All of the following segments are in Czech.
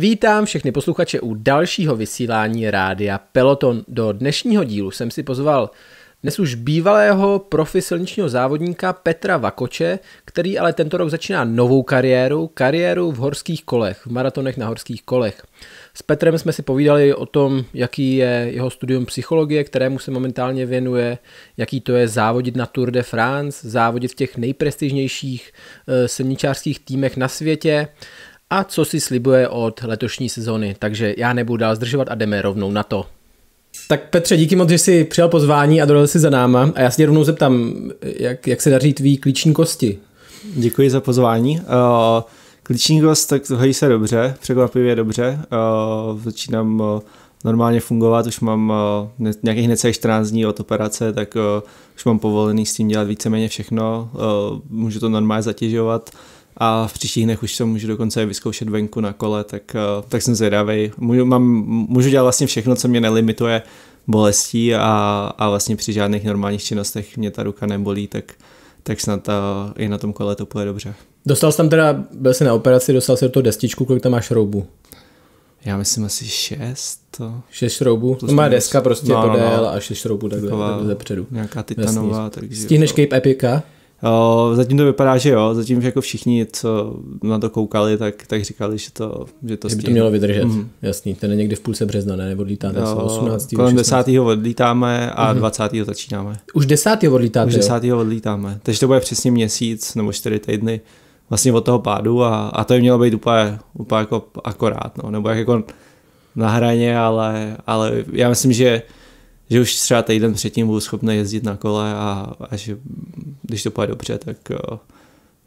Vítám všechny posluchače u dalšího vysílání rádia Peloton. Do dnešního dílu jsem si pozval dnes už bývalého profi silničního závodníka Petra Vakoče, který ale tento rok začíná novou kariéru, kariéru v horských kolech, v maratonech na horských kolech. S Petrem jsme si povídali o tom, jaký je jeho studium psychologie, kterému se momentálně věnuje, jaký to je závodit na Tour de France, závodit v těch nejprestižnějších eh, silničářských týmech na světě, a co si slibuje od letošní sezony. Takže já nebudu dál zdržovat a jdeme rovnou na to. Tak Petře, díky moc, že jsi přijal pozvání a dodal si za náma. A já se tě rovnou zeptám, jak, jak se daří tvý klíční kosti? Děkuji za pozvání. Uh, klíční kost, tak hojí se dobře, překvapivě dobře. Uh, začínám uh, normálně fungovat, už mám ne, nějakých necelých 14 dní od operace, tak už mám povolený s tím dělat víceméně všechno. Můžu to normálně zatěžovat a v příštích dnech už se můžu dokonce vyzkoušet venku na kole, tak, eh, tak jsem zvědavý. Můžu, mám, můžu dělat vlastně všechno, co mě nelimituje bolestí a, a vlastně při žádných normálních činnostech mě ta ruka nebolí, tak, tak snad a, eh, i na tom kole to půjde dobře. Dostal jsi tam teda, byl jsi na operaci, dostal jsi do toho destičku, kolik tam máš šroubů? Já myslím asi šest. To... Šest šroubů? To no, má deska prostě no, podél no, no. a šest šroubů takhle, takhle zepředu. Nějaká titanová. Vesný. Takže Stihneš to... Jako- Cape Epica? Eh, zatím to vypadá, že jo, zatím že jako všichni, co na to koukali, tak, tak říkali, že to, že to, že by to mělo vydržet, mm. jasný, ten je někdy v půlce března, ne, odlítáme jo, 18. Kolem 16. 10. odlítáme a mm. 20. začínáme. Už 10. odlítáte? Už 10. Jo? odlítáme, takže to bude přesně měsíc nebo 4 týdny vlastně od toho pádu a, a to je mělo být úplně, úplně jako akorát, no, nebo jak jako na hraně, ale, ale já myslím, že že už třeba týden předtím budu schopný jezdit na kole a, a že když to půjde dobře, tak, eh,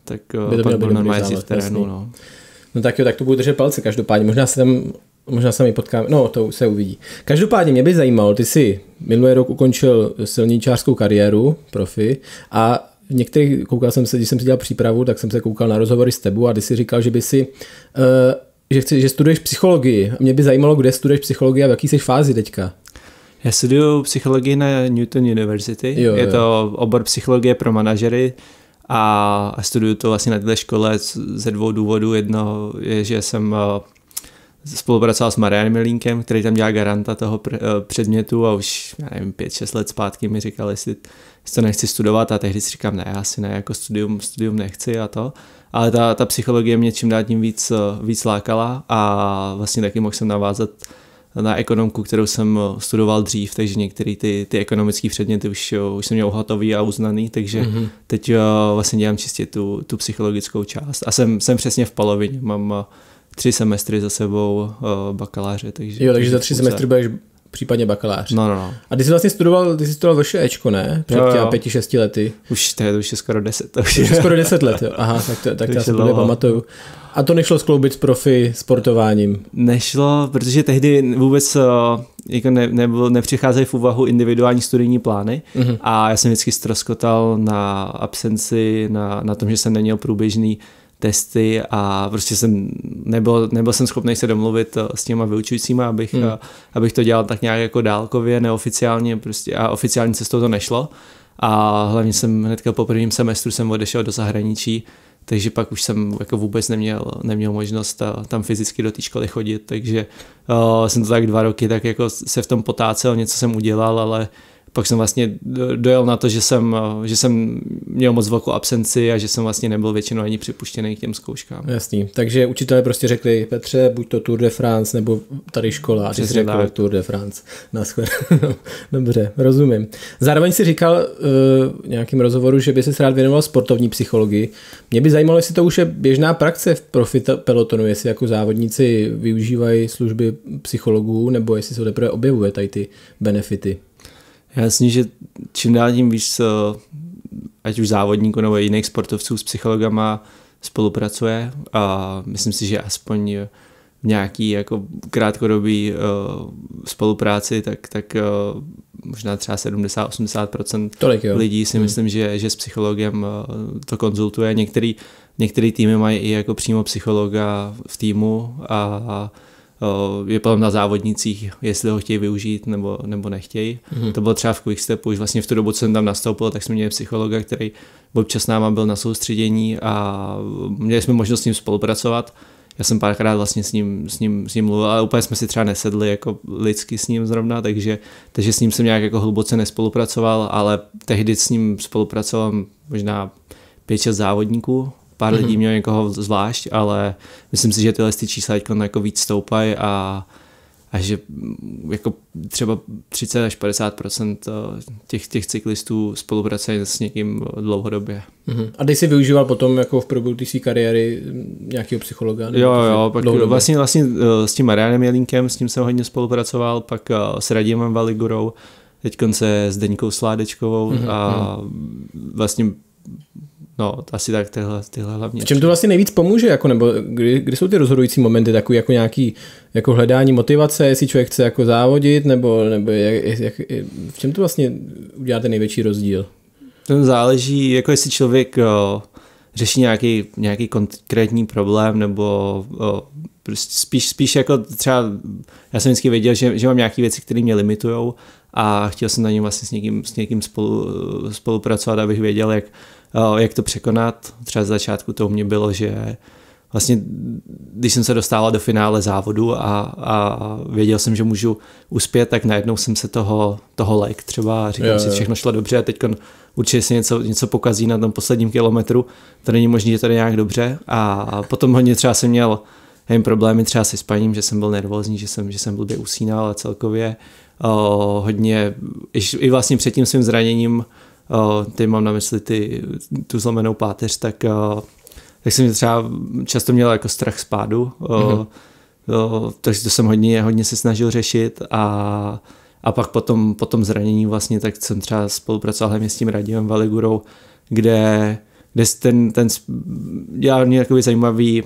tak eh, by to pak normálně jezdit v terénu. No. no tak jo, tak to budu držet palce každopádně. Možná se tam Možná se mi potkáme, no to se uvidí. Každopádně mě by zajímalo, ty jsi minulý rok ukončil silničářskou kariéru, profi, a v některých, koukal jsem se, když jsem si dělal přípravu, tak jsem se koukal na rozhovory s tebou a ty jsi říkal, že by si, uh, že, chci, že studuješ psychologii. A mě by zajímalo, kde studuješ psychologii a v jaký jsi fázi teďka. Já studuju psychologii na Newton University. Jo, je jo. to obor psychologie pro manažery a, studuju to vlastně na této škole ze dvou důvodů. Jedno je, že jsem eh, spolupracoval s Marianem Milínkem, který tam dělá garanta toho pr- eh, předmětu a už, já nevím, pět, šest let zpátky mi říkal, jestli, to nechci studovat a tehdy si říkám, ne, asi ne, jako studium, studium nechci a to. Ale ta, ta psychologie mě čím dál tím víc, eh, víc lákala a vlastně taky mohl jsem navázat uh, na ekonomku, kterou jsem eh, studoval dřív, takže některé ty, ty ekonomické předměty už, eh, už jsem měl hotový a uznaný, takže mm-hmm. teď eh, vlastně dělám čistě tu, tu psychologickou část. A jsem, jsem přesně v polovině, mám tři semestry za sebou bakaláře. Takže, jo, takže za tři semestry budeš případně bakalář. No, no, no. A ty jsi vlastně studoval, ty jsi studoval Ečko, ne? Před těmi pěti, šesti lety. Už to je, to už je skoro deset. To už je skoro deset let, jo. Aha, tak to, tak to já se pamatuju. A to nešlo skloubit s profi sportováním? Nešlo, protože tehdy vůbec eh, jako ne, nebyl, nepřicházely v úvahu individuální studijní plány mm-hmm. a já jsem vždycky ztroskotal na absenci, na, na tom, že jsem neměl průběžný testy a prostě jsem nebyl, nebyl jsem schopný se domluvit eh, s těma vyučujícíma, abych, mm. abych to dělal tak nějak jako dálkově, neoficiálně prostě a oficiální cestou to nešlo a hlavně jsem hnedka po prvním semestru jsem odešel do zahraničí, takže pak už jsem jako vůbec neměl, neměl možnost eh, tam fyzicky do té školy chodit, takže uh, jsem to tak dva roky tak jako se v tom potácel, něco jsem udělal, ale pak jsem vlastně dojel na to, že jsem, eh, že jsem měl moc velkou absenci a že jsem vlastně nebyl většinou ani připuštěný k těm zkouškám. Jasný, takže učitelé prostě řekli, Petře, buď to Tour de France nebo tady škola, a ty jsi řekl Tour de France. Na no, Dobře, rozumím. Zároveň si říkal uh, v nějakém rozhovoru, že by se rád věnoval sportovní psychologii. Mě by zajímalo, jestli to už je běžná praxe v profit pelotonu, jestli jako závodníci využívají služby psychologů, nebo jestli se teprve objevuje tady ty benefity. Jasně, že čím dál tím víc, ať už závodníků nebo jiných sportovců s psychologama spolupracuje a myslím si, že aspoň v nějaký jako krátkodobý uh, spolupráci, tak, tak uh, možná třeba 70-80% lidí si hmm. myslím, že, že s psychologem uh, to konzultuje. Některý, některý týmy mají i jako přímo psychologa v týmu a, a Eh, je potom na závodnicích, jestli ho chtějí využít nebo, nebo nechtějí. Mm-hmm. To bylo třeba v Quickstepu, už vlastně v tu dobu, co jsem tam nastoupil, tak jsme měli psychologa, který občas náma byl na soustředění a měli jsme možnost s ním spolupracovat. Já jsem párkrát vlastně s ním, s, ním, s ním mluvil, ale úplně jsme si třeba nesedli jako lidsky s ním zrovna, takže, takže s ním jsem nějak jako hluboce nespolupracoval, ale tehdy s ním spolupracoval možná pět, závodníků pár mm-hmm. lidí mělo někoho zvlášť, ale myslím si, že tyhle ty čísla jako víc stoupají a a že jako třeba 30 až 50 eh, těch, těch cyklistů spolupracuje s někým dlouhodobě. Mm-hmm. A ty jsi využíval potom jako v průběhu té kariéry hm, nějakého psychologa? Jo, jo, pak vlastně, vlastně eh, s tím Marianem Jelínkem, s tím jsem hodně spolupracoval, pak eh, s Radimem Valigurou, teď se s Deňkou Sládečkovou mm-hmm. a mhm. vlastně No, asi tak tyhle, tyhle hlavně. V čem to vlastně nejvíc pomůže, jako, nebo kdy, kdy jsou ty rozhodující momenty, takový jako nějaký jako hledání motivace, jestli člověk chce jako závodit, nebo, nebo jak, jak, v čem to vlastně uděláte největší rozdíl? To záleží, jako jestli člověk o, řeší nějaký, nějaký konkrétní problém, nebo o, prostě spíš, spíš jako třeba, já jsem vždycky věděl, že, že mám nějaké věci, které mě limitujou a chtěl jsem na něm vlastně s někým, s někým spolu, spolupracovat, abych věděl, jak, jak to překonat. Třeba z začátku to u mě bylo, že vlastně, když jsem se dostával do finále závodu a, a věděl jsem, že můžu uspět, tak najednou jsem se toho, toho lek třeba, říkám yeah, si, všechno šlo dobře a teď určitě si něco, něco pokazí na tom posledním kilometru, to není možné, že to je nějak dobře a potom hodně třeba jsem měl jen problémy třeba se spaním, že jsem byl nervózní, že jsem, že jsem blbě usínal a celkově o, hodně, i, i vlastně před tím svým zraněním Eh, ty mám na mysli ty, tu zlomenou páteř, tak, tak eh, jsem třeba často měl jako strach z pádu, mm-hmm. takže to jsem hodně, hodně se snažil řešit a a pak potom, potom zranění vlastně, tak jsem třeba spolupracoval hlavně s tím Radivem Valigurou, kde, kde ten, ten dělal mě takový zajímavý,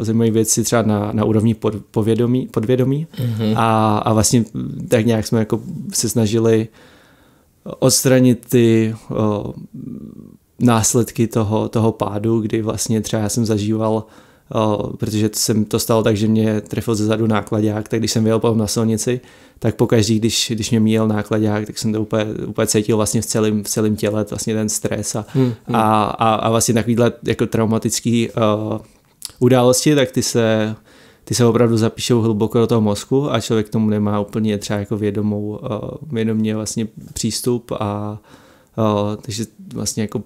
zajímavý věci třeba na, na úrovni pod, povědomí, podvědomí mm-hmm. a, a vlastně tak nějak jsme jako se snažili odstranit ty o, následky toho, toho pádu, kdy vlastně třeba já jsem zažíval, o, protože jsem to stalo tak, že mě trefil ze zadu nákladák, tak když jsem vyjel na silnici, tak pokaždý, když, když mě míjel nákladák, tak jsem to úplně, úplně cítil vlastně v celém, v celém těle, vlastně ten stres a, hmm, hmm. a, a, a vlastně takovýhle jako traumatický o, události, tak ty se ty se opravdu zapíšou hluboko do toho mozku a člověk tomu nemá úplně třeba jako vědomou, eh, vědomě vlastně přístup a eh, takže vlastně jako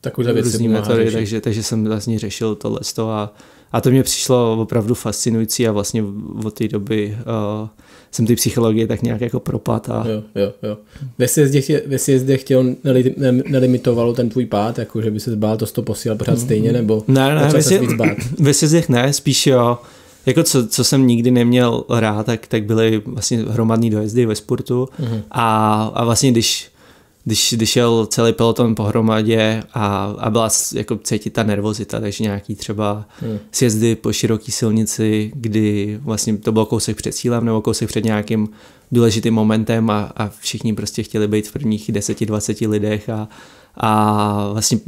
takové věci metody, takže, takže jsem vlastně řešil tohle a, a to mě přišlo opravdu fascinující a vlastně od té doby uh, jsem ty psychologie tak nějak jako propad. A... Jo, jo, jo. Ve sjezdech, ve sjezdech tě nelimitovalo ten tvůj pád, jako že by se zbál, to to posílal pořád mm. stejně, nebo ne, ne, ve, se víc bát? ve sjezdech ne, spíš jo, jako co, co jsem nikdy neměl rád, tak, tak byly vlastně hromadný dojezdy ve sportu mm-hmm. a, a vlastně když když, když jel celý peloton pohromadě a, a byla jako cítit ta nervozita, takže nějaký třeba hmm. sjezdy po široké silnici, kdy vlastně to bylo kousek před cílem nebo kousek před nějakým důležitým momentem a, a všichni prostě chtěli být v prvních 10-20 lidech a, a vlastně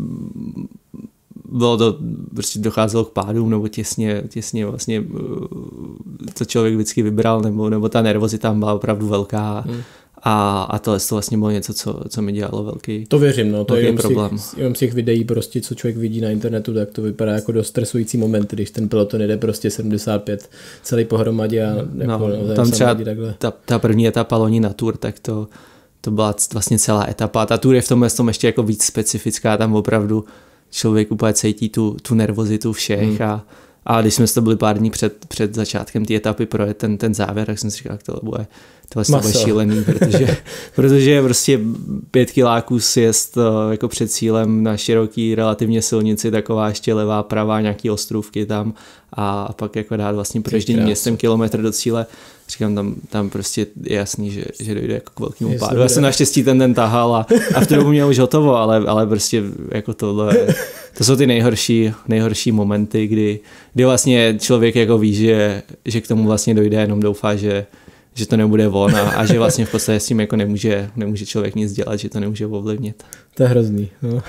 bylo to, prostě docházelo k pádům nebo těsně, těsně vlastně, eh, co člověk vždycky vybral, nebo, nebo ta nervozita byla opravdu velká. Hmm. A, a tohle to vlastně bylo něco, co, co mi dělalo velký To věřím, no, to je problém. Z těch, z těch videí prostě, co člověk vidí na internetu, tak to vypadá jako dost stresující moment, když ten peloton jede prostě 75 celý pohromadě a no, jako, no, no tam třeba takhle. ta, ta první etapa loni na tour, tak to, to byla vlastně celá etapa. Ta tour je v tomhle tom ještě jako víc specifická, tam opravdu člověk úplně cítí tu, tu nervozitu všech hmm. a, a když jsme to byli pár dní před, před začátkem té etapy pro ten, ten závěr, tak jsem si říkal, jak to bude tohle stalo vlastně šílený, protože, protože prostě pět kiláků sjest eh, jako před cílem na široký relativně silnici, taková ještě levá, pravá, nějaký ostrůvky tam a pak jako dát vlastně proježdění městem kilometr do cíle. Říkám, tam, tam prostě je jasný, že, že dojde jako k velkému Jestli pádu. Já jsem naštěstí ten den tahal a, a v tu dobu měl už hotovo, ale, ale prostě jako tohle, to jsou ty nejhorší, nejhorší momenty, kdy, kdy vlastně člověk jako ví, že, že k tomu vlastně dojde, jenom doufá, že, že to nebude on a, a že vlastně v podstatě s tím jako nemůže, nemůže člověk nic dělat, že to nemůže ovlivnit. To je hrozný. No.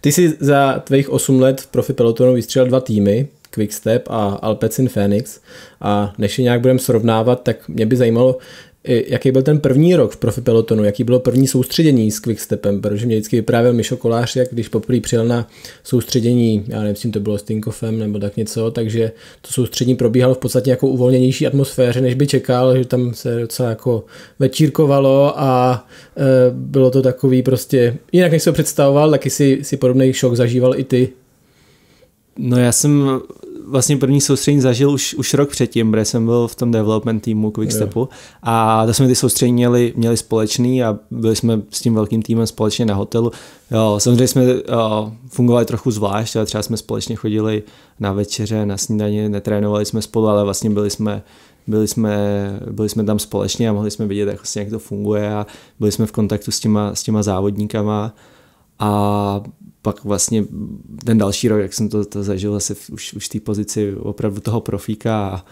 Ty jsi za tvých 8 let v profi pelotonu vystřelil dva týmy, Quickstep a Alpecin Phoenix a než je nějak budeme srovnávat, tak mě by zajímalo, jaký byl ten první rok v profi pelotonu, jaký bylo první soustředění s Quickstepem, protože mě vždycky vyprávěl Mišo Kolář, jak když poprvé přijel na soustředění, já nevím, to bylo s Tinkoffem nebo tak něco, takže to soustředění probíhalo v podstatě jako uvolněnější atmosféře, než by čekal, že tam se docela jako večírkovalo a e, bylo to takový prostě, jinak než se představoval, taky si, si podobný šok zažíval i ty. No já jsem vlastně první soustředění zažil už, už rok předtím, kde jsem byl v tom development týmu Quickstepu a to jsme ty soustředění měli, měli společný a byli jsme s tím velkým týmem společně na hotelu. Jo, samozřejmě jsme jo, eh, fungovali trochu zvlášť, ale třeba jsme společně chodili na večeře, na snídaně, netrénovali jsme spolu, ale vlastně byli jsme byli jsme, byli jsme tam společně a mohli jsme vidět, jak, vlastně, jak to funguje a byli jsme v kontaktu s těma, s těma závodníkama a pak vlastně ten další rok, jak jsem to, to zažil asi už, už v té pozici opravdu toho profíka a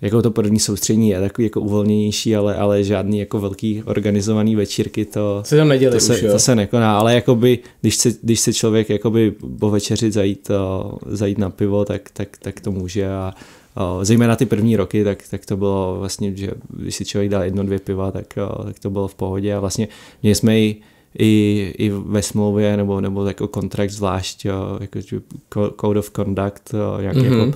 jako to první soustředění je takový jako uvolněnější, ale, ale žádný jako velký organizovaný večírky to se, tam to, se, už, jo? to se nekoná, ale jakoby, když se, když se člověk jakoby po večeři zajít, o, zajít na pivo, tak, tak, tak to může a o, zejména ty první roky, tak, tak to bylo vlastně, že když si člověk dal jedno, dvě piva, tak, o, tak to bylo v pohodě a vlastně měli jsme i i, i ve smlouvě nebo, nebo jako kontrakt zvlášť, jo, jako code of conduct, jo, jak, mm-hmm. jako, mhm.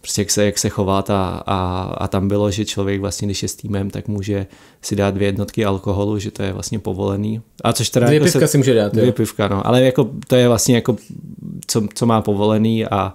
prostě jak se, jak se chovat a, a, a tam bylo, že člověk vlastně, když je s týmem, tak může si dát dvě jednotky alkoholu, že to je vlastně povolený. A což teda dvě jako pivka se, si může dát. Dvě jo. pivka, no. Ale jako, to je vlastně jako, co, co má povolený a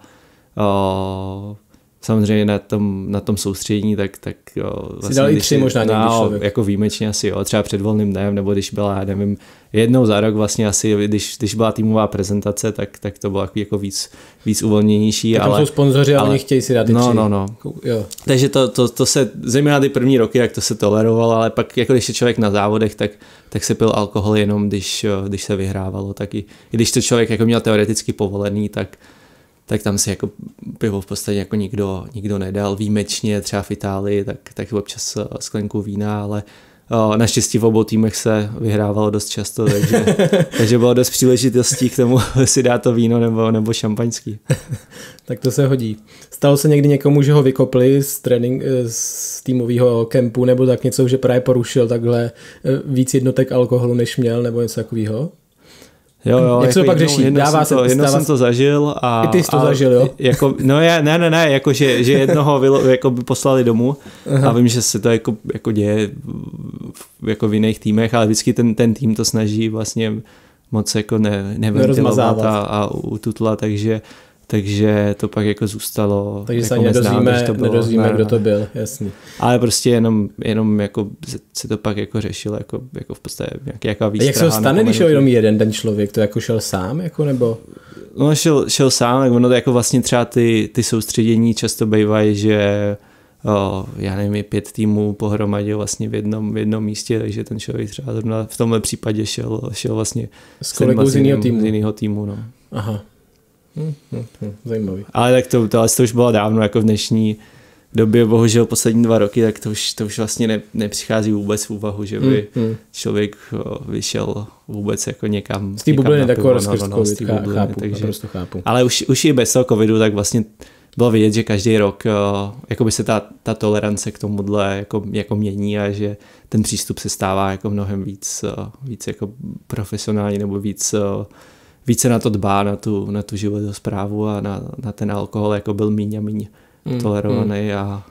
o, samozřejmě na tom, na tom soustředění, tak, tak jo, vlastně, si dal i tři možná někdy no, jako výjimečně asi, jo, třeba před volným dnem, nebo když byla, já nevím, jednou za rok vlastně asi, když, když byla týmová prezentace, tak, tak to bylo jako víc, víc uvolněnější. Tak ale, jsou sponzoři ale, a oni chtějí si dát no, tři. no, no. Jo. Takže to, to, to, se, zejména ty první roky, jak to se tolerovalo, ale pak jako když je člověk na závodech, tak, tak se pil alkohol jenom, když, když se vyhrávalo. Tak i, i když to člověk jako měl teoreticky povolený, tak, tak tam si jako pivo v podstatě jako nikdo, nikdo nedal. Výjimečně třeba v Itálii, tak, tak občas eh, sklenku vína, ale eh, naštěstí v obou týmech se vyhrávalo dost často, takže, takže bylo dost příležitostí k tomu si dát to víno nebo, nebo šampaňský. tak to se hodí. Stalo se někdy někomu, že ho vykopli z, trénink, eh, z týmového kempu nebo tak něco, že právě porušil takhle víc jednotek alkoholu, než měl nebo něco takového? Jo, jo, Jak se to jako pak řeší? Jednou, Dává jsem, to, jednou jsem to zažil. A, I ty jsi to a, zažil, jo? Jako, no já, ne, ne, ne, jako, že, že jednoho vylo, jako by poslali domů Aha. a vím, že se to jako, jako děje jako v jiných týmech, ale vždycky ten, ten tým to snaží vlastně moc jako ne, a, a ututla, takže takže to pak jako zůstalo. Takže jako se nedozvíme, to bylo, nedozvíme kdo to byl, jasný. Ale prostě jenom, jenom jako se to pak jako řešilo, jako, jako v podstatě nějaká jaká výstraha. A jak se ho stane, když jenom jeden ten člověk, to jako šel sám, jako nebo? No šel, šel sám, tak ono to jako vlastně třeba ty, ty soustředění často bývají, že o, já nevím, je pět týmů pohromadě vlastně v jednom, v jednom místě, takže ten člověk třeba v tomhle případě šel, šel vlastně s kolegou z jiného týmu. Z jinýho týmu no. Aha zajímavý. Ale tak to, to, to už bylo dávno, jako v dnešní době, bohužel poslední dva roky, tak to už, to už vlastně ne, nepřichází vůbec v úvahu, že by hmm, hmm. člověk eh, vyšel vůbec jako někam. Z té bubliny tak no, no, takže, naprosto chápu. Ale už, už i bez toho covidu, tak vlastně bylo vidět, že každý rok eh, jako by se ta, ta tolerance k tomuhle jako, jako mění a že ten přístup se stává jako mnohem víc, eh, víc jako profesionální nebo víc více na to dbá, na tu, na tu zprávu a na, na ten alkohol jako byl míň a míň mm, tolerovaný mm. a...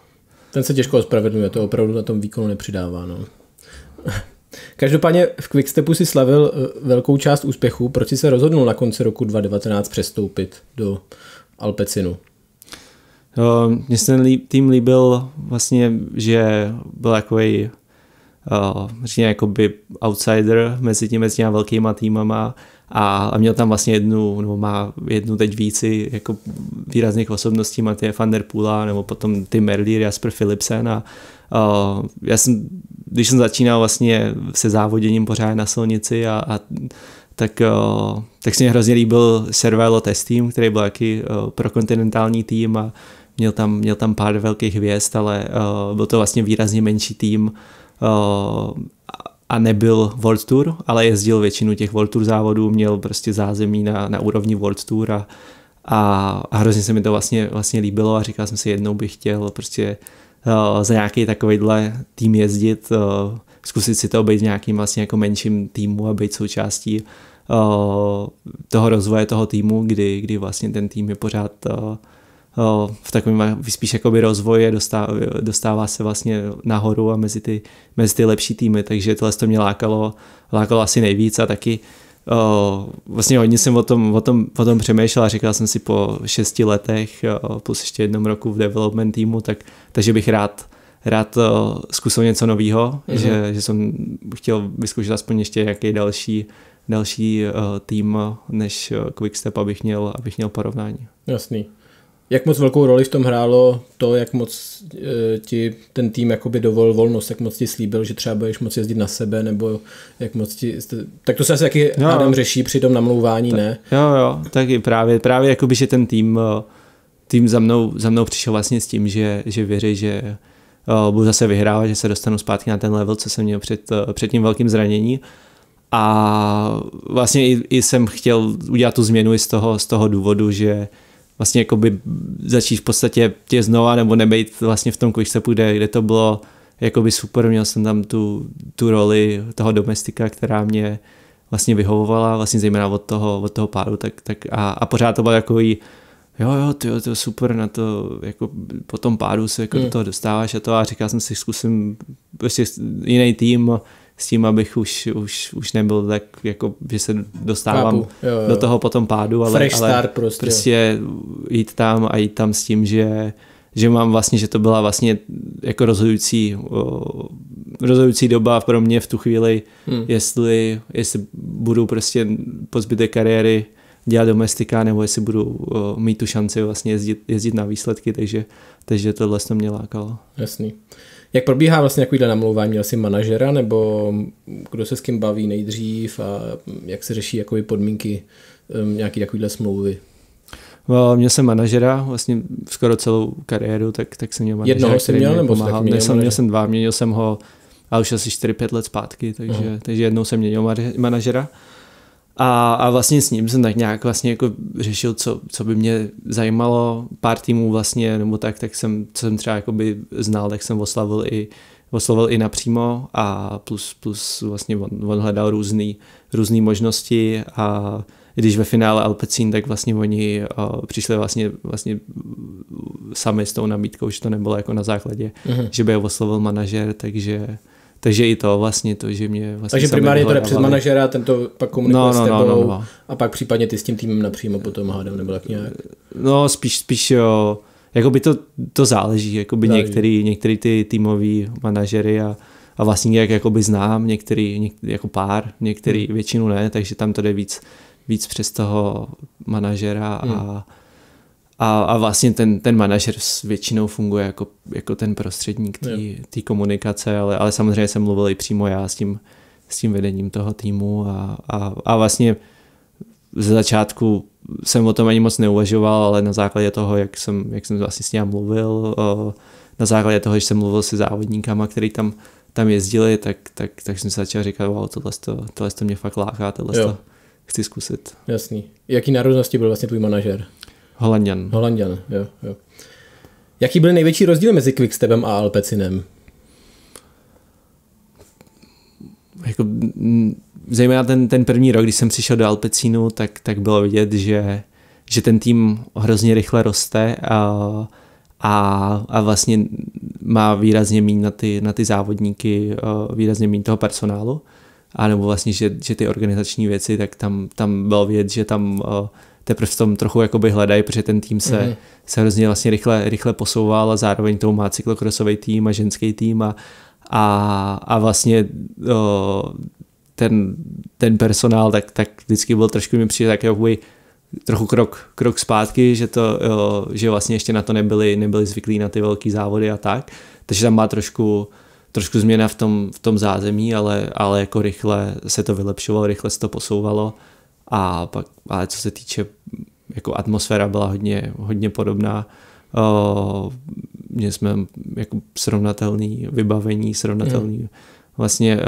Ten se těžko ospravedlňuje, to opravdu na tom výkonu nepřidává, no. Každopádně v Quickstepu si slavil eh, velkou část úspěchu. Proč jsi se rozhodnul na konci roku 2019 přestoupit do Alpecinu? Eh, mně se ten tým líbil vlastně, že byl takový Eh, řekněme, jakoby outsider mezi těmi, mezi velkýma týmama a, a měl tam vlastně jednu, nebo má jednu teď víci jako výrazných osobností, Matěje van der Pula, nebo potom ty Merlier, Jasper Philipsen a uh, já jsem, když jsem začínal vlastně se závoděním pořád na silnici a, a tak, uh, tak se mi hrozně líbil Servalo Test Team, který byl taky uh, prokontinentální tým a měl tam, měl tam pár velkých hvězd, ale uh, byl to vlastně výrazně menší tým Eh, a nebyl World Tour, ale jezdil většinu těch World Tour závodů, měl prostě zázemí na, na úrovni World Tour a, a, a hrozně se mi to vlastně, vlastně líbilo a říkal jsem si, jednou bych chtěl prostě uh, za nějaký takovýhle tým jezdit, uh, zkusit si to být v nějakým vlastně jako menším týmu a být součástí uh, toho rozvoje toho týmu, kdy, kdy vlastně ten tým je pořád uh, v takovém spíš jakoby rozvoje dostává, dostává se vlastně nahoru a mezi ty, mezi ty lepší týmy, takže tohle to mě lákalo, lákalo asi nejvíc a taky vlastně hodně jsem o tom, o, tom, o tom přemýšlel a říkal jsem si po šesti letech plus ještě jednom roku v development týmu, tak, takže bych rád rád zkusil něco nového, mm-hmm. že, že jsem chtěl vyzkoušet aspoň ještě nějaký další další tým než Quickstep, abych měl, abych měl porovnání. Jasný jak moc velkou roli v tom hrálo to, jak moc e, ti ten tým jakoby dovolil volnost, jak moc ti slíbil, že třeba budeš moc jezdit na sebe, nebo jak moc ti... Tak to se asi taky jo. Adam řeší při tom namlouvání, tak, ne? Jo, jo, taky právě, právě jakoby, že ten tým, eh, tým za mnou, za mnou přišel vlastně s tím, že, že věří, že uh, budu zase vyhrávat, že se dostanu zpátky na ten level, co jsem měl před, před tím velkým zraněním. A vlastně i, i jsem chtěl udělat tu změnu i z toho, z toho důvodu, že vlastně by začít v podstatě tě znova nebo nebejt vlastně v tom se půjde, kde to bylo jako by super, měl jsem tam tu, tu roli toho domestika, která mě vlastně vyhovovala, vlastně zejména od toho, od toho pádu tak, tak a, a pořád to bylo takový, jo, jo, ty to super, na to, jako po tom pádu se jako mm. do hmm. toho dostáváš a to a říkal jsem si, zkusím prostě jiný tým, s tím, abych už, už, už nebyl tak, jako, že se dostávám jo, jo. do toho potom pádu, ale, Fresh ale start prostě. prostě jít tam a jít tam s tím, že že mám vlastně, že to byla vlastně jako rozhodující, rozhodující doba pro mě v tu chvíli, hmm. jestli, jestli budu prostě po zbytek kariéry uh, dělat domestika, nebo jestli budu uh, mít tu šanci vlastně jezdit, jezdit na výsledky, takže, takže tohle se mě lákalo. Jasný. Jak probíhá vlastně takovýhle namlouvání? Měl jsi manažera nebo kdo se s kým baví nejdřív a jak se řeší jakoby podmínky um, nějaký takovýhle smlouvy? No, měl jsem manažera vlastně skoro celou kariéru, tak, tak jsem měl manažera, Jednoho který měl, nebo pomáhal. Měl, jsem, měl jsem dva, měnil jsem ho a už asi 4-5 let zpátky, takže, uh-huh. takže jednou jsem měnil manažera. A, a vlastně s ním jsem tak nějak vlastně jako řešil, co, co by mě zajímalo, pár týmů vlastně, nebo tak, tak jsem, co jsem třeba by znal, tak jsem oslavil i, oslovil i napřímo a plus, plus vlastně on, on hledal různé různý možnosti a když ve finále Alpecín, tak vlastně oni o, přišli vlastně, vlastně sami s tou nabídkou, že to nebylo jako na základě, mm-hmm. že by je oslovil manažer, takže takže i to vlastně to, že mě vlastně Takže primárně to jde přes manažera, to pak komunikuje no, no, s no, tebou no, no, no. a pak případně ty s tím týmem napřímo potom hádám nebo tak nějak. No spíš, spíš jo, jakoby to, to záleží, jakoby záleží. Některý, některý ty týmoví manažery a, a vlastně jak jakoby znám, některý, některý jako pár, některý hmm. většinu ne, takže tam to jde víc, víc přes toho manažera a hmm. A, a vlastně ten, ten manažer většinou funguje jako, jako ten prostředník té komunikace, ale, ale samozřejmě jsem mluvil i přímo já s tím, s tím vedením toho týmu a, a, a vlastně ze začátku jsem o tom ani moc neuvažoval, ale na základě toho, jak jsem, jak jsem vlastně s ním mluvil, o, na základě toho, že jsem mluvil se závodníkama, který tam, tam jezdili, tak, tak, tak jsem se začal říkat, wow, tohle, to, tohle to mě fakt láká, tohle to chci zkusit. Jasný. Jaký národnosti byl vlastně tvůj manažer? Holanděn. Holanděn, jo, jo. Jaký byl největší rozdíl mezi Quickstepem a Alpecinem? Jako, mm, zejména ten, ten první rok, když jsem přišel do Alpecinu, tak, tak bylo vidět, že, že ten tým hrozně rychle roste a, a, a vlastně má výrazně méně na ty, na ty závodníky, výrazně méně toho personálu. A nebo vlastně, že, že ty organizační věci, tak tam, tam bylo vidět, že tam teprve v tom trochu jakoby hledají, protože ten tým se, mm-hmm. se hrozně vlastně rychle, rychle posouval a zároveň tomu má cyklokrosový tým a ženský tým a, a, a vlastně o, ten, ten personál tak, tak vždycky byl trošku mi přijde tak jakoby trochu krok, krok zpátky, že, to, jo, že vlastně ještě na to nebyli, nebyli zvyklí na ty velké závody a tak. Takže tam má trošku, trošku změna v tom, v tom zázemí, ale, ale jako rychle se to vylepšovalo, rychle se to posouvalo a pak, ale co se týče, jako atmosféra byla hodně, hodně podobná. měli jsme jako srovnatelné vybavení, srovnatelný mm. vlastně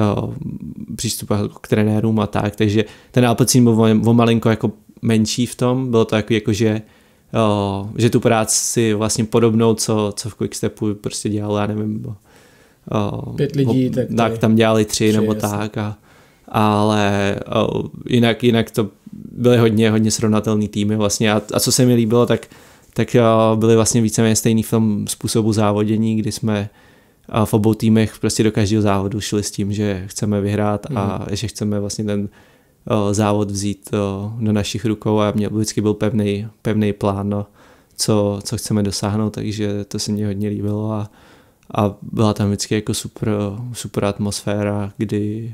přístup k trenérům a tak, takže ten Alpecin byl o malinko jako menší v tom, bylo to jako, jako že že tu práci vlastně podobnou, co, co v Quickstepu prostě dělal, já nevím, bo, pět lidí, o, tak, tak tam dělali tři, tři nebo jasný. tak a ale eh, jinak, jinak to byly hodně, hodně srovnatelný týmy vlastně a, a co se mi líbilo, tak, tak eh, byly vlastně víceméně stejný v tom způsobu závodění, kdy jsme eh, v obou týmech prostě do každého závodu šli s tím, že chceme vyhrát a mm. že chceme vlastně ten závod vzít do našich rukou a mě vždycky byl pevný, pevný plán, no, co, co chceme dosáhnout, takže to se mi hodně líbilo a, a byla tam vždycky jako super, super atmosféra, kdy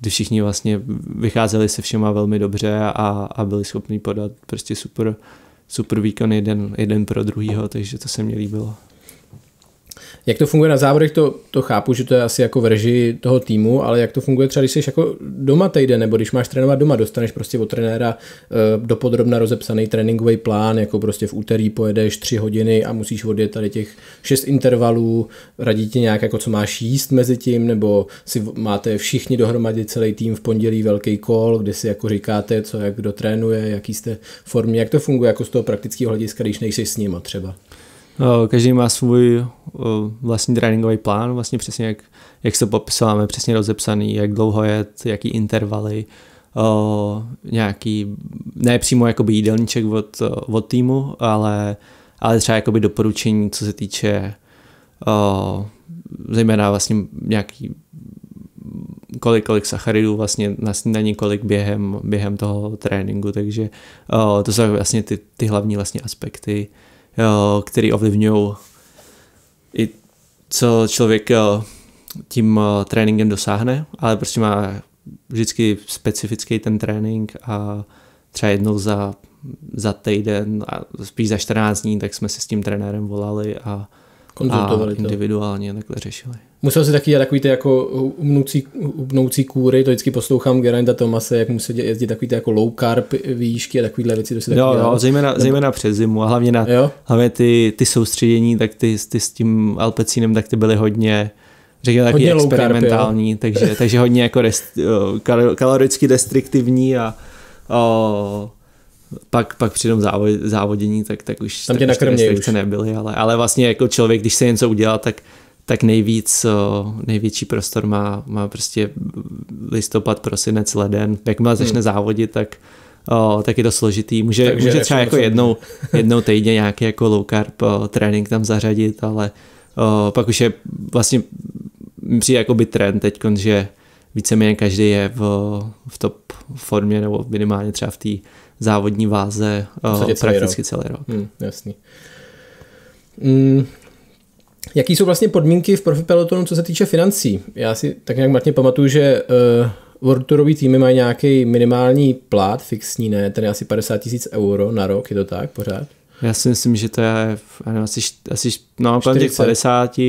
kdy všichni vlastně vycházeli se všema velmi dobře a, a byli schopni podat prostě super, super výkon jeden, jeden pro druhýho, takže to se mi líbilo. Jak to funguje na závodech, to, to chápu, že to je asi jako v režii toho týmu, ale jak to funguje třeba, když jsi jako doma týden, nebo když máš trénovat doma, dostaneš prostě od trenéra uh, dopodrobna rozepsaný tréninkový plán, jako prostě v úterý pojedeš tři hodiny a musíš odjet tady těch šest intervalů, radí ti nějak jako co máš jíst mezi tím, nebo si máte všichni dohromady celý tým v pondělí velký kol, kde si jako říkáte, co jak kdo trénuje, jaký jste formě, jak to funguje jako z toho praktického hlediska, když nejsi s nima třeba. Eh, každý má svůj eh, vlastní tréninkový plán, vlastně přesně jak, jak se popisal, máme přesně rozepsaný, jak dlouho jet, jaký intervaly, eh, nějaký, ne přímo jakoby jídelníček od, od týmu, ale, ale třeba jakoby doporučení, co se týče zejména vlastně nějaký kolik, kolik sacharidů vlastně na snídaní, kolik během, během toho tréninku, takže o, to jsou vlastně ty, ty hlavní vlastně aspekty, Eh, který ovlivňují i co člověk eh, tím eh, tréninkem dosáhne, ale prostě má vždycky specifický ten trénink a třeba jednou za, za týden a spíš za 14 dní, tak jsme si s tím trenérem volali a konzultovali a to. individuálně takhle řešili. Musel si taky dělat takový ty jako hubnoucí, hubnoucí kůry, to vždycky poslouchám Geranda Tomase, jak musel jezdit takový ty jako low carb výšky a takovýhle věci. To si jo, jo, zejména, Nebo... zejména před zimu a hlavně, na, jo? hlavně ty, ty soustředění, tak ty, ty s tím Alpecínem tak ty byly hodně řekněme takový hodně experimentální, carb, takže, takže hodně jako rest, kaloricky restriktivní a a pak, pak při tom závod, závodění, tak, tak už tam tě tak už nebyly, ale, ale vlastně jako člověk, když se něco udělá, tak, tak nejvíc, největší prostor má, má prostě listopad, prosinec, leden. Jakmile hmm. začne hmm. závodit, tak, o, tak je to složitý. Může, Takže může třeba jako jednou, jednou týdně nějaký jako low carb o, trénink tam zařadit, ale o, pak už je vlastně přijde jako by trend teď, že víceméně každý je v, v top formě nebo minimálně třeba v té závodní váze uh, prakticky celý rok. Celý rok. Hmm, jasný. Hmm. jaký jsou vlastně podmínky v profi pelotonu, co se týče financí? Já si tak nějak matně pamatuju, že uh, World Tourový týmy mají nějaký minimální plát, fixní, ne, ten je asi 50 tisíc euro na rok, je to tak pořád? Já si myslím, že to je nevím, asi, asi no, kolem těch 50,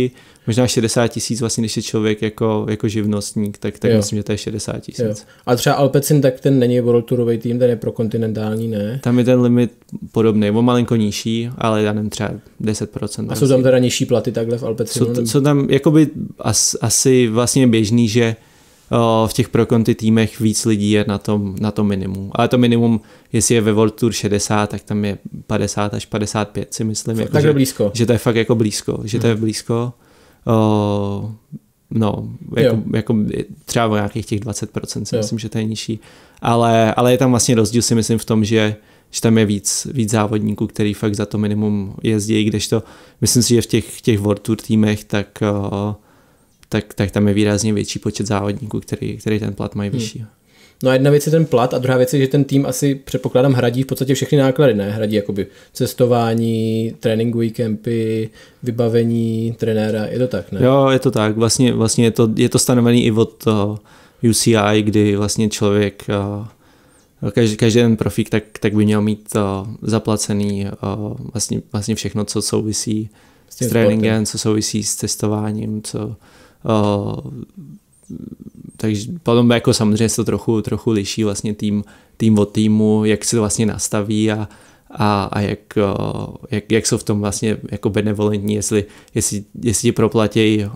možná 60 tisíc vlastně, když je člověk jako, jako živnostník, tak, tak myslím, že to je 60 tisíc. A třeba Alpecin, tak ten není World Tourový tým, ten je pro kontinentální, ne? Tam je ten limit podobný, o malinko nižší, ale já nevím, třeba 10%. A jsou tam teda nižší platy takhle v Alpecinu? Co co tam, jakoby as, asi vlastně běžný, že Eh, v těch prokonty týmech víc lidí je na tom, na tom minimum. Ale to minimum, jestli je ve World Tour 60, tak tam je 50 až 55 si myslím. Jako, tak že, blízko. Že to je fakt jako blízko, že hmm. to je hmm. blízko. O, eh, no, jako, jako třeba o nějakých těch 20% si jo. myslím, že to je nižší. Ale, ale je tam vlastně rozdíl si myslím v tom, že že tam je víc, víc závodníků, který fakt za to minimum jezdí, kdežto myslím si, že v těch, těch World Tour týmech tak uh, tak, tak tam je výrazně větší počet závodníků, který, který ten plat mají hmm. vyšší. Hmm. No a jedna věc je ten plat a druhá věc je, že ten tým asi předpokládám hradí v podstatě všechny náklady, ne? Hradí jakoby cestování, tréninkový kempy, vybavení trenéra, je to tak, ne? Jo, je to tak, vlastně, vlastně je, to, je to stanovený i od uh, eh, UCI, kdy vlastně člověk, uh, každý, každý ten profík, tak, tak by měl mít uh, zaplacený uh, vlastně, vlastně všechno, co souvisí s, s tréninkem, sportem. co souvisí s cestováním, co Eh, takže potom jako samozřejmě se to trochu, trochu liší vlastně tým, tým od týmu, jak se to vlastně nastaví a, a, a jak, eh, jak, jak, jsou v tom vlastně jako benevolentní, jestli, jestli, jestli ti proplatí eh,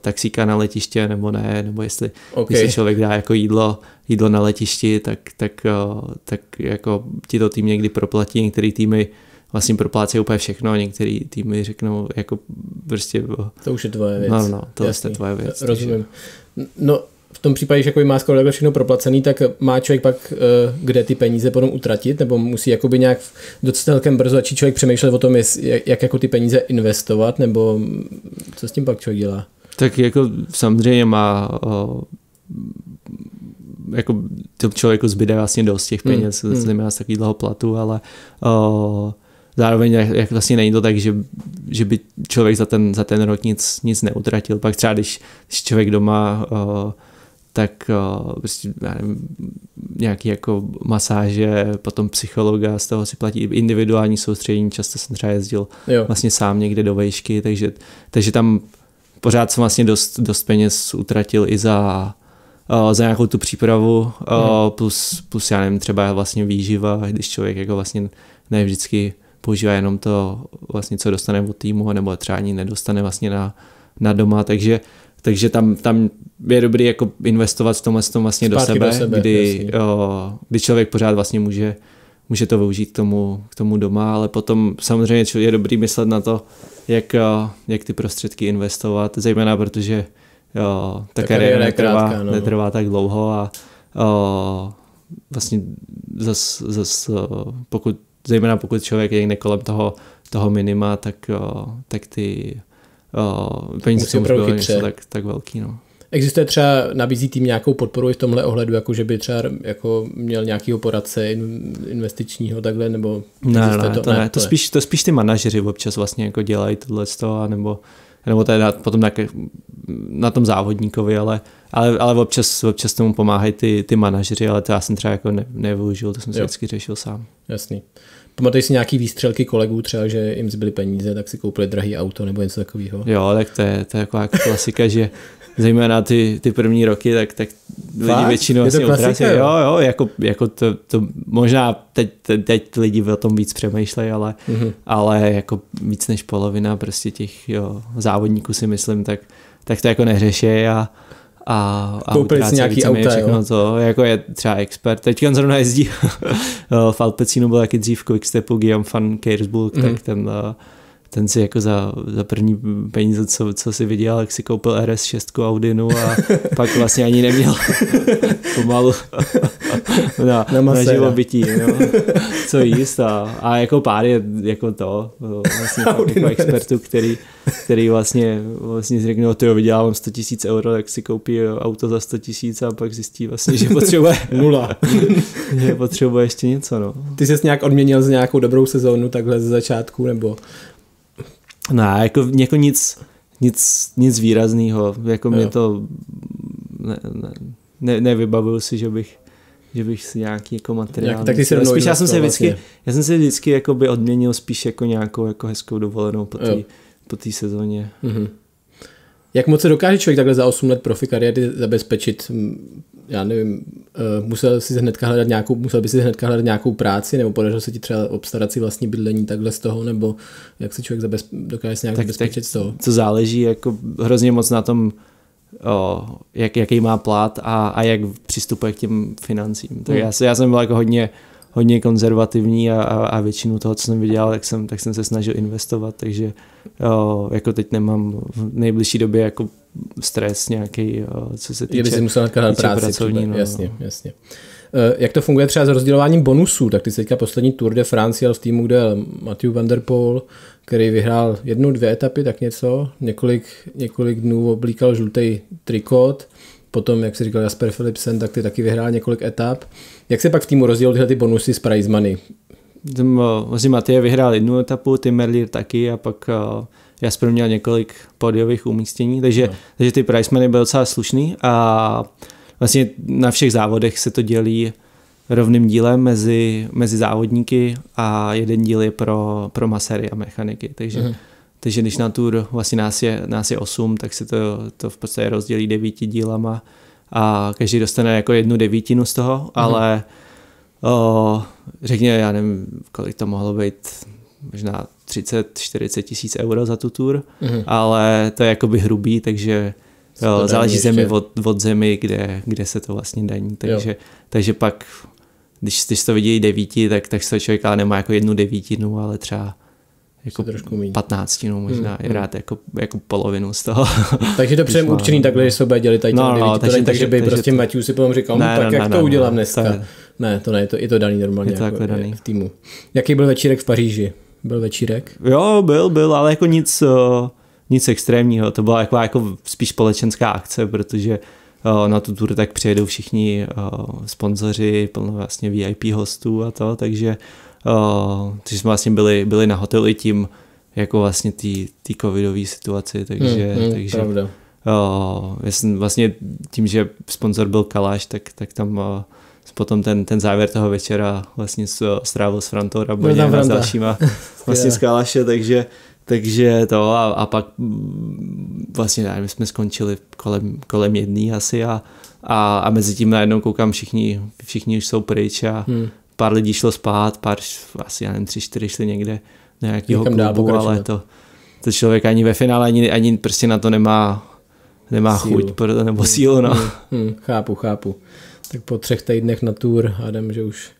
taxíka na letiště nebo ne, nebo jestli, okay. jestli člověk dá jako jídlo, jídlo na letišti, tak, tak, tak jako ti to tým někdy proplatí, některé týmy uh, vlastně proplácejí úplně všechno. Některý týmy řeknou, jako prostě... To už je tvoje věc. No, no, to je tvoje věc. Rozumím. Takže... No, v tom případě, že má skoro takhle všechno proplacený, tak má člověk pak eh, kde ty peníze potom utratit, nebo musí jakoby nějak celkem brzo začít člověk přemýšlet o tom, jak, jak jako ty peníze investovat, nebo co s tím pak člověk dělá? Tak jako samozřejmě má o, jako to člověku zbyde vlastně dost těch hmm. peněz, hmm, hmm. z tak dlouho platu, ale o, zároveň jak vlastně není to tak, že, že by člověk za ten, za ten rok nic, nic neutratil. Pak třeba když, když člověk doma o, eh, tak o, eh, prostě, já nevím, nějaký jako masáže, potom psychologa, z toho si platí individuální soustředění, často jsem třeba jezdil jo. vlastně sám někde do vejšky, takže, takže tam pořád jsem vlastně dost, dost peněz utratil i za, uh, za nějakou tu přípravu, uh, plus, plus já nevím, třeba vlastně výživa, když člověk jako vlastně ne vždycky používá jenom to, vlastně, co dostane od týmu, nebo třeba ani nedostane vlastně na, na doma, takže takže tam, tam je dobrý jako investovat v tomhle tom vlastně do sebe, do sebe kdy, o, kdy člověk pořád vlastně může, může to využít k tomu, k tomu doma, ale potom samozřejmě je dobrý myslet na to, jak, jak ty prostředky investovat, zejména protože o, ta, ta kariéra netrvá, no. netrvá tak dlouho a o, vlastně zas, zas, pokud zejména pokud člověk je někde kolem toho, toho minima, tak, o, eh, tak ty o, eh, peníze jsou zbylo tak, tak velký. No. Existuje třeba, nabízí tým nějakou podporu i v tomhle ohledu, jako že by třeba jako měl nějakého poradce investičního takhle, nebo ne, ne, to, to, ne, to, ne. spíš, to spíš ty manažeři občas vlastně jako dělají tohle z toho, nebo, nebo teda potom na, na tom závodníkovi, ale ale, ale občas, občas tomu pomáhají ty, ty manažeři, ale to já jsem třeba jako ne, nevyužil, to jsem si jo. vždycky řešil sám. Jasný. Pamatuješ si nějaký výstřelky kolegů třeba, že jim zbyly peníze, tak si koupili drahý auto nebo něco takového? Jo, tak to je, to je jako klasika, že zejména ty, ty první roky, tak, tak lidi Fakt? většinou vlastně utrácí. Jo, jo, jako, jako to, to, možná teď, teď lidi o tom víc přemýšlejí, ale, mm-hmm. ale jako víc než polovina prostě těch jo, závodníků si myslím, tak, tak to jako neřeší a, a, a koupili si nějaký auta, všechno to, jako je třeba expert. Teď on zrovna jezdí eh, v Alpecinu byl taky dřív Quickstepu Guillaume van Kiersburg, mm. tak mhm. ten uh, ten si jako za, za první peníze, co, co si viděl, jak si koupil RS6 Audinu a pak vlastně ani neměl pomalu na, na, na živobytí, no, co jíst a, a jako pár je jako to, vlastně jako expertu, který, který vlastně, vlastně řekne, no, ty jo, vydělávám 100 tisíc euro, tak si koupí auto za 100 tisíc a pak zjistí vlastně, že potřebuje nula, že potřebuje ještě něco, no. Ty jsi nějak odměnil z nějakou dobrou sezónu takhle ze začátku, nebo ne, no jako, jako nic, nic, nic výrazného. Jako jo. mě to ne, ne, nevybavil si, že bych že bych si nějaký jako materiál. Jak, tak ty spíš já jsem se vždycky, vlastně. já jsem se vždycky jako by odměnil spíš jako nějakou jako hezkou dovolenou po té po sezóně. Mm-hmm. Jak moc se dokáže člověk takhle za 8 let profi kariéry zabezpečit já nevím, eh, musel si hnedka hledat nějakou, musel by si hnedka hledat nějakou práci, nebo podařilo se ti třeba obstarat si vlastní bydlení takhle z toho, nebo jak se člověk zabez, dokáže nějak tak, zabezpečit tak, z toho? Co záleží jako hrozně moc na tom, o, jak, jaký má plat a, a jak přistupuje k těm financím. Tak hmm. já, já jsem byl jako hodně hodně konzervativní a, a, a většinu toho, co jsem vydělal, tak jsem, tak jsem se snažil investovat, takže o, jako teď nemám v nejbližší době jako stres nějaký, o, co se týče... Kdyby si musel práci, pracovní, třeba, no, jasně, jasně. E, jak to funguje třeba s rozdělováním bonusů? Tak ty jsi teďka poslední Tour de France jel v týmu, kde je Matthew Van Der Poel, který vyhrál jednu, dvě etapy, tak něco, několik, několik dnů oblíkal žlutý trikot, potom, jak se říkal Jasper Philipsen, tak ty taky vyhrál několik etap. Jak se pak v týmu rozdělil tyhle ty bonusy z prize money? Vlastně eh, Matěj vyhrál jednu etapu, ty Merlier taky a pak uh, Jasper měl několik podiových umístění, takže, no. takže ty prize money byl docela slušný a vlastně na všech závodech se to dělí rovným dílem mezi, mezi závodníky a jeden díl je pro, pro masery a mechaniky, takže uh-huh. Takže když na tour vlastně nás je, nás je 8, tak se to, to v podstatě rozdělí devíti dílama a každý dostane jako jednu devítinu z toho, mm-hmm. ale o, řekně, já nevím, kolik to mohlo být, možná 30-40 tisíc euro za tu tour, mm-hmm. ale to je jakoby hrubý, takže jo, záleží ještě. zemi od, od zemi, kde, kde se to vlastně daní. Takže, takže pak, když, když to vidí devíti, tak, tak se člověk ale nemá jako jednu devítinu, ale třeba jako trošku méně. 15, no možná hmm, hmm. rád jako, jako polovinu z toho. Takže to předem určený takhle, že se oba děli tady no, no, takže, takže, takže, by takže prostě to... Matiu si potom říkal, ne, tak no, jak no, to no, udělám ne, dneska. Ne. ne, to ne, to, je to daný normálně. Je to jako, jako daný. V týmu. Jaký byl večírek v Paříži? Byl večírek? Jo, byl, byl, ale jako nic, eh, nic extrémního. To byla jako, jako spíš společenská akce, protože eh, na tu tur tak přijedou všichni eh, sponzoři, plno vlastně VIP hostů a to, takže což eh, jsme vlastně byli, byli na hoteli tím, jako vlastně ty covidové situaci, takže, hmm, hmm, takže pravda. O, eh, já jsem vlastně tím, že sponsor byl Kaláš, tak, tak tam o, eh, potom ten, ten závěr toho večera vlastně strávil s Frantou Raboněm a s dalšíma vlastně z Kaláše, takže takže to a, a pak mm, vlastně nevím, jsme skončili kolem, kolem jedný asi a, a, a mezi tím najednou koukám, všichni, všichni už jsou pryč a, hmm pár lidí šlo spát, pár, asi já nevím, tři, čtyři šli někde do nějakého klubu, ale to, to člověk ani ve finále, ani, ani prostě na to nemá, nemá sílu. chuť nebo sílu. No. Hmm, hmm, hmm, chápu, chápu. Tak po třech týdnech na tour hádám, že už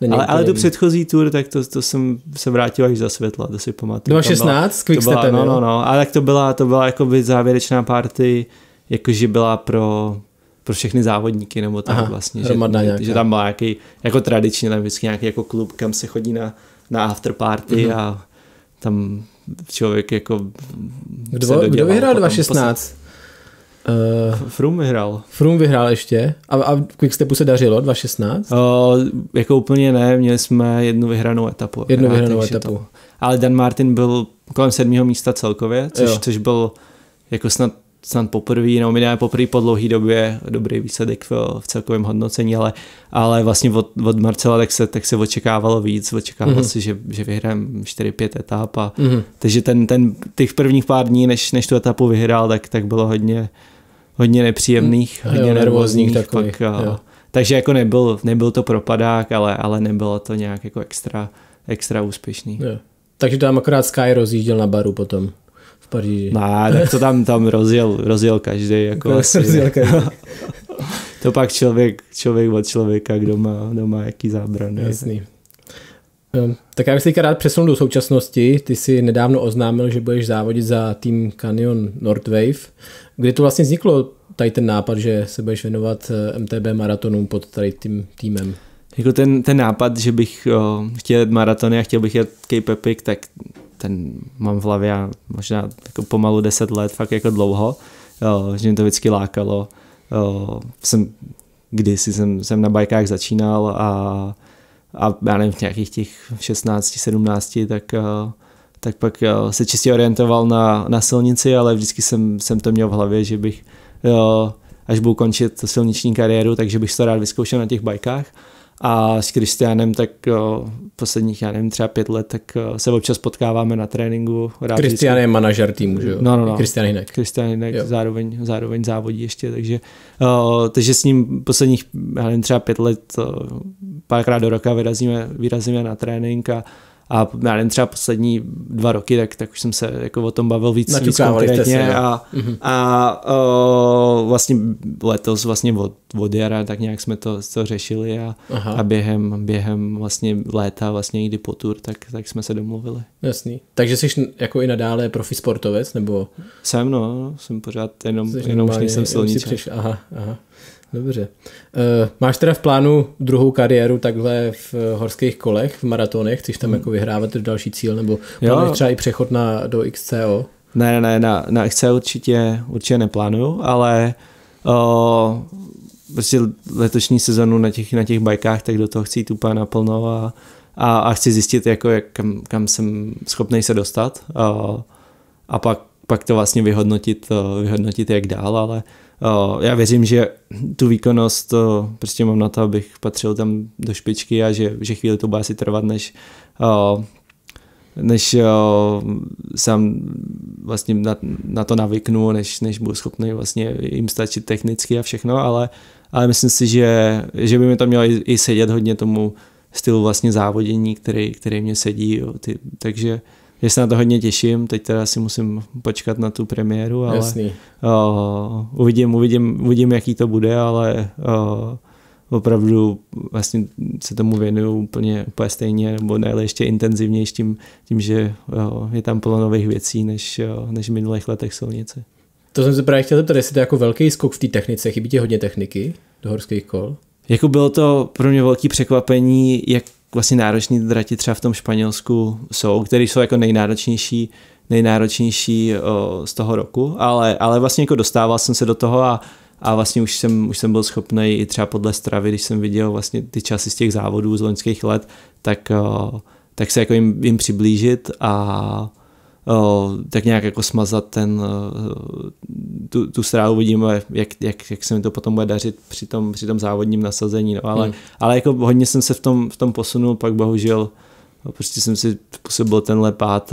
Není ale, ale do předchozí tour, tak to, to jsem se vrátil až za světla, to si pamatuju. 2016 s Quickstepem, No, no, no, ale tak to byla, to byla jakoby závěrečná party, jakože byla pro, pro všechny závodníky nebo tak Aha, vlastně, že, že tam byl nějaký, jako tradičně tam vždycky nějaký jako klub, kam se chodí na, na afterparty mm-hmm. a tam člověk jako Kdo, kdo vyhrál 2016? Uh, Frum vyhrál. Frum vyhrál ještě. A, a Quickstepu se dařilo 216? Uh, jako úplně ne, měli jsme jednu vyhranou etapu. Jednu ne, vyhranou etapu. To. Ale Dan Martin byl kolem sedmého místa celkově, což, což byl jako snad snad poprvé, nebo minimálně poprvé po dlouhé době dobrý výsledek v, v celkovém hodnocení, ale, ale vlastně od, od Marcela tak se, tak se očekávalo víc, očekávalo mm-hmm. se, že, že vyhrám 4-5 etap a mm-hmm. takže ten, ten, těch prvních pár dní, než, než tu etapu vyhrál, tak, tak bylo hodně, hodně nepříjemných, mm, hodně jo, nervózních, nervózních pak, eh, jo. takže jako nebyl, nebyl to propadák, ale, ale nebylo to nějak jako extra, extra úspěšný. Jo. Takže tam akorát Sky rozjížděl na baru potom. Paříži. No, tak to tam, tam rozjel, rozjel každý. Jako asi, rozjel každý. to pak člověk, člověk od člověka, kdo má, kdo má jaký zábran. Jasný. Ehm, tak já bych se rád přesunul do současnosti. Ty si nedávno oznámil, že budeš závodit za tým Canyon Northwave. Kdy to vlastně vzniklo tady ten nápad, že se budeš věnovat eh, MTB maratonům pod tady tím týmem? Jako ten, ten nápad, že bych o, eh, chtěl jet maratony a chtěl bych jet Cape Epic, tak ten mám v hlavě možná jako pomalu 10 let, fakt jako dlouho, jo, že mě to vždycky lákalo. Jo, jsem, kdysi jsem, jsem na bajkách začínal a, a já nevím, v nějakých těch 16, 17, tak, eh, tak pak eh, se čistě orientoval na, na silnici, ale vždycky jsem, jsem to měl v hlavě, že bych, jo, až budu končit silniční kariéru, takže bych to rád vyzkoušel na těch bajkách a s Kristianem tak uh, posledních, já nevím, třeba pět let, tak uh, se občas potkáváme na tréninku. Kristian je manažer týmu, že jo? No, no, no. Kristian Hinek. Kristian Hinek jo. zároveň, zároveň závodí ještě, takže, uh, takže s ním posledních, já nevím, třeba pět let, uh, párkrát do roka vyrazíme, vyrazíme na trénink a a já nevím, třeba poslední dva roky, tak, tak už jsem se jako o tom bavil víc, víc konkrétně. Se, no. a, mm-hmm. a o, vlastně letos vlastně od, od jara tak nějak jsme to, to řešili a, a během, během vlastně léta, vlastně někdy po tur, tak, tak jsme se domluvili. Jasný. Takže jsi jako i nadále profi sportovec, nebo? Jsem, no, jsem pořád jenom, jenom už nejsem silničář. Aha, aha. Dobře. Uh, máš teda v plánu druhou kariéru takhle v eh, horských kolech, v maratonech? Chceš tam hmm. jako vyhrávat další cíl nebo třeba i přechod na, do XCO? Ne, ne, na, na XCO určitě, určitě neplánuju, ale o, prostě letošní sezonu na těch, na těch bajkách, tak do toho chci jít úplně naplno a, a, a chci zjistit, jako, jak, kam, kam jsem schopný se dostat a, a pak, pak to vlastně vyhodnotit, vyhodnotit jak dál, ale Eh, já věřím, že tu výkonnost eh, prostě mám na to, abych patřil tam do špičky a že, že chvíli to bude asi trvat, než eh, než sám vlastně na, na to navyknu, než, než budu schopný vlastně jim stačit technicky a všechno, ale, ale myslím si, že, že by mi to mělo i, i sedět hodně tomu stylu vlastně závodění, který, který mě sedí, jo, ty, takže uh, že se na to hodně těším, teď teda si musím počkat na tu premiéru, ale Jasný. O, eh, uvidím, uvidím, uvidím, jaký to bude, ale o, eh, opravdu vlastně se tomu věnuju úplně, úplně stejně, nebo ne, ale ještě intenzivněji tím, tím že o, eh, je tam plno nových věcí, než, o, než v minulých letech silnice. To jsem se právě chtěl zeptat, jestli to je jako velký skok v té technice, chybí ti hodně techniky do horských kol? Jako bylo to pro mě velký překvapení, jak vlastně náročný drati třeba v tom Španělsku jsou, které jsou jako nejnáročnější nejnáročnější o, eh, z toho roku, ale, ale vlastně jako dostával jsem se do toho a, a vlastně už jsem, už jsem byl schopný i třeba podle stravy, když jsem viděl vlastně ty časy z těch závodů z loňských let, tak, o, eh, tak se jako jim, jim přiblížit a, tak nějak jako smazat ten, tu, tu strálu vidíme, jak, jak, jak se mi to potom bude dařit při tom, při tom závodním nasazení, no, ale, hmm. ale jako hodně jsem se v tom, v tom posunul, pak bohužel no, prostě jsem si působil tenhle pád,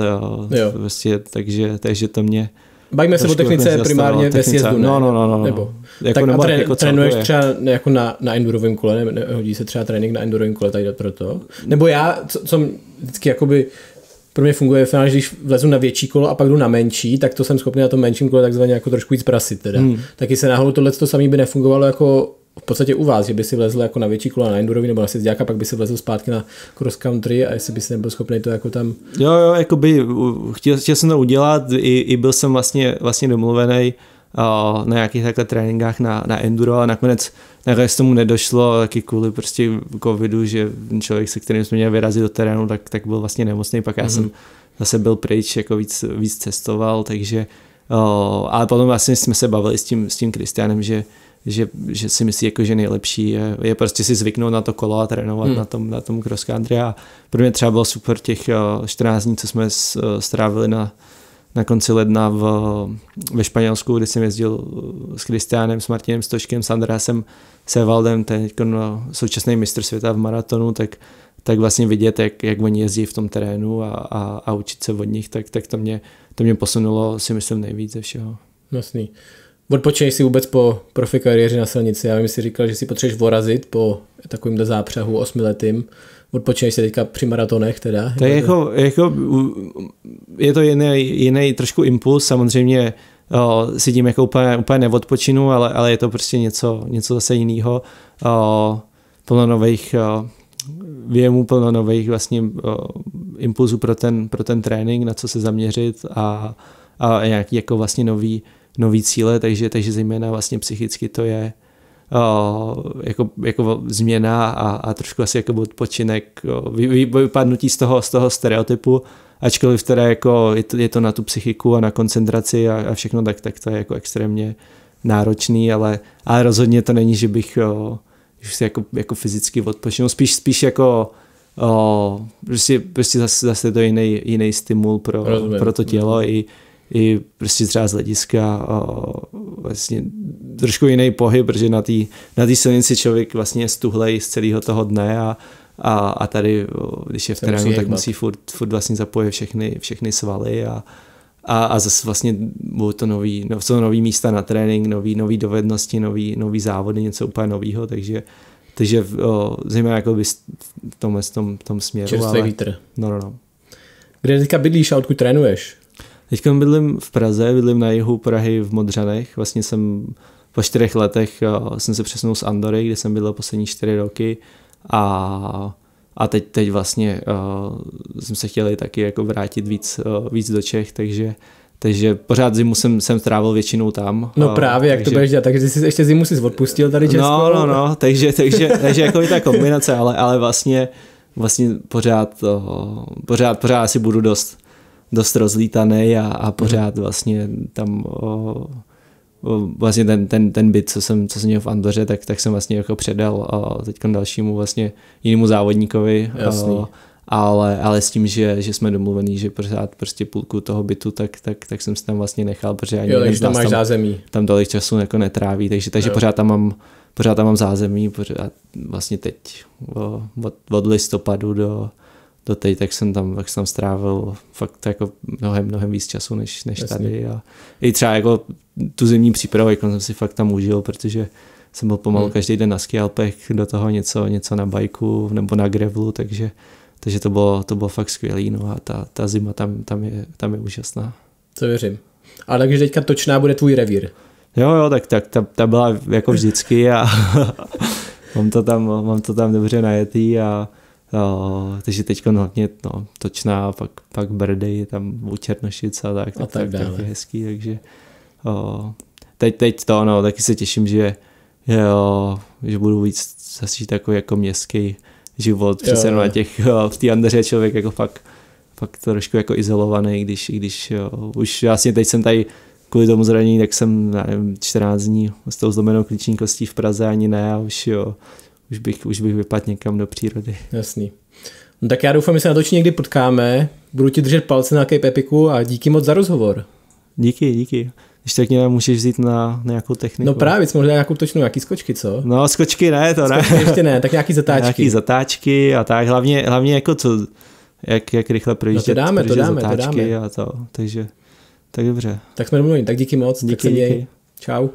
jo. Prostě, takže, takže to mě, Bavíme se o technice jako primárně ve sjezdu, ne? No, no, no, no. no. Nebo, jako, tak nebo a trén, jako trénuješ třeba jako na, na endurovém kole, ne, nehodí se třeba trénink na endurovém kole tady proto? Nebo já, co, co vždycky jakoby pro mě funguje, že když vlezu na větší kolo a pak jdu na menší, tak to jsem schopný na tom menším kole takzvaně jako trošku víc prasit. Teda. Hmm. Taky se náhodou tohle to samý by nefungovalo jako v podstatě u vás, že by si vlezl jako na větší kolo, na endurový nebo na sjezdňáka, pak by si vlezl zpátky na cross country a jestli by si nebyl schopný to jako tam... Jo, jo, jako by chtěl, chtěl jsem to udělat, i, i byl jsem vlastně, vlastně domluvený uh, na nějakých takhle tréninkách na, na enduro a nakonec nakonec tomu nedošlo, taky kvůli prostě covidu, že člověk, se kterým jsme měli vyrazit do terénu, tak, tak byl vlastně nemocný, pak já mm-hmm. jsem zase byl pryč, jako víc, víc cestoval, takže o, ale potom vlastně jsme se bavili s tím, s tím Kristianem, že, že, že si myslí, jako, že nejlepší je, je prostě si zvyknout na to kolo a trénovat mm. na tom, na tom cross country a pro mě třeba bylo super těch o, 14 dní, co jsme strávili na, na konci ledna v, ve Španělsku, kde jsem jezdil eh, s Kristiánem, s Martinem Stoškem, s Andrásem Sevaldem, teď eh, současný mistr světa v maratonu, tak, tak vlastně vidět, jak, jak oni jezdí v tom terénu a, a, a učit se od nich, tak, tak to, mě, to mě posunulo si myslím nejvíc ze všeho. Jasný odpočineš si vůbec po profi kariéře na silnici. Já vím, si říkal, že si potřebuješ vorazit po takovýmhle zápřehu osmiletým. Odpočineš se teďka při maratonech teda? Tak jako, jako je to jiný, jiný trošku impuls, samozřejmě o, eh, si tím jako úplně, úplně neodpočinu, ale, ale je to prostě něco, něco zase jiného. Eh, plno nových o, eh, věmů, plno nových vlastně o, impulzů pro ten, pro ten trénink, na co se zaměřit a, a nějaký jako vlastně nový nový cíle, takže, takže zejména vlastně psychicky to je o, jako, jako změna a, a trošku asi jako odpočinek, o, vy, vypadnutí z toho, z toho stereotypu, ačkoliv teda jako je to, je to na tu psychiku a na koncentraci a, a všechno, tak, tak to je jako extrémně náročný, ale, ale rozhodně to není, že bych o, že si jako, jako fyzicky odpočinul, spíš, spíš jako o, prostě, prostě zase, zase to jiný, jiný stimul pro, pro to tělo i i prostě třeba z hlediska vlastně trošku jiný pohyb, protože na té na silnici člověk vlastně je stuhlej z celého toho dne a, a, a tady, když je v terénu, tak musí furt, furt vlastně zapojit všechny, všechny svaly a, a, a zase vlastně budou to nový, no, jsou nový místa na trénink, nový, nový dovednosti, nový, nový závody, něco úplně nového, takže takže o, zejména jako by v tomhle tom, tom směru. Čerstvý ale... vítr. No, no, no. Kde teďka bydlíš a odkud trénuješ? Teď bydlím v Praze, bydlím na jihu Prahy v Modřanech. Vlastně jsem po čtyřech letech eh, jsem se přesunul z Andory, kde jsem bydlel poslední čtyři roky a, a teď, teď vlastně uh, jsem se chtěl taky jako vrátit víc, uh, víc do Čech, takže takže pořád zimu jsem, jsem trávil většinou tam. No právě, jak takže, to budeš dělat, takže jsi ještě zimu jsi odpustil tady no, Česko. No, no, no, takže, takže, takže jako i ta kombinace, ale, ale vlastně, vlastně pořád, uh, pořád, pořád asi budu dost dost rozlítaný a, a mhm. pořád vlastně tam o, o, vlastně ten, ten, ten byt, co jsem, co jsem měl v Andoře, tak, tak jsem vlastně jako předal teď dalšímu vlastně jinému závodníkovi. Jasný. O, ale, ale s tím, že, že jsme domluvení, že pořád prostě půlku toho bytu, tak, tak, tak jsem se tam vlastně nechal, protože ani jo, tam máš tam, zázemí. Tam tolik času jako netráví, takže, takže jo. pořád tam mám pořád tam mám zázemí, pořád vlastně teď o, od, od listopadu do, do té, tak jsem tam, tak jsem tam strávil fakt jako mnohem, mnohem víc času než, než tady. A I třeba jako tu zimní přípravu, jako jsem si fakt tam užil, protože jsem byl pomalu hmm. každý den na skialpech, do toho něco, něco na bajku nebo na grevlu, takže, takže to, bylo, to bylo fakt skvělý. No a ta, ta zima tam, tam, je, tam je úžasná. To věřím. A takže teďka točná bude tvůj revír. Jo, jo, tak, tak ta, ta byla jako vždycky a mám, to tam, mám to tam dobře najetý a No, takže teď hlavně no, točná, pak, pak Brdy, tam u Černošice a tak, tak, a tak, tak, tak je hezký, takže o, teď, teď to, no, taky se těším, že jo, že budu víc zase takový jako městský život, přece jo, jo. na těch, v té Anderě člověk jako fakt, fakt trošku jako izolovaný, když, když jo, už vlastně teď jsem tady kvůli tomu zranění, tak jsem, nevím, 14 dní s tou zlomenou kliční kostí v Praze ani ne a už jo, už bych, už bych vypadl někam do přírody. Jasný. No tak já doufám, že se natočí někdy potkáme. Budu ti držet palce na Cape Epiku a díky moc za rozhovor. Díky, díky. Když tak mě můžeš vzít na nějakou techniku. No právě, jsme možná nějakou točnou, nějaký skočky, co? No skočky ne, to skočky ne. ještě ne, tak nějaký zatáčky. Nějaký zatáčky a tak, hlavně, hlavně jako co, jak, jak rychle projíždět, no to dáme, to dáme, zatáčky to dáme. a to, takže, tak dobře. Tak jsme domluvili, tak díky moc, díky, tak se díky. Čau.